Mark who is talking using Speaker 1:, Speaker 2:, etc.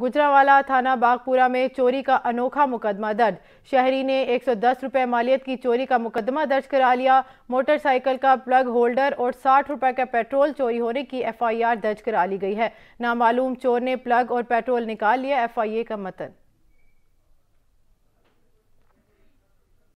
Speaker 1: गुजरावाला थाना बागपुरा में चोरी का अनोखा मुकदमा दर्ज शहरी ने 110 रुपए मालियत की चोरी का मुकदमा दर्ज करा लिया मोटरसाइकिल का प्लग होल्डर और 60 रुपए का पेट्रोल चोरी होने की एफआईआर दर्ज करा ली गई है नामालूम चोर ने प्लग और पेट्रोल निकाल लिया एफआईए का मतन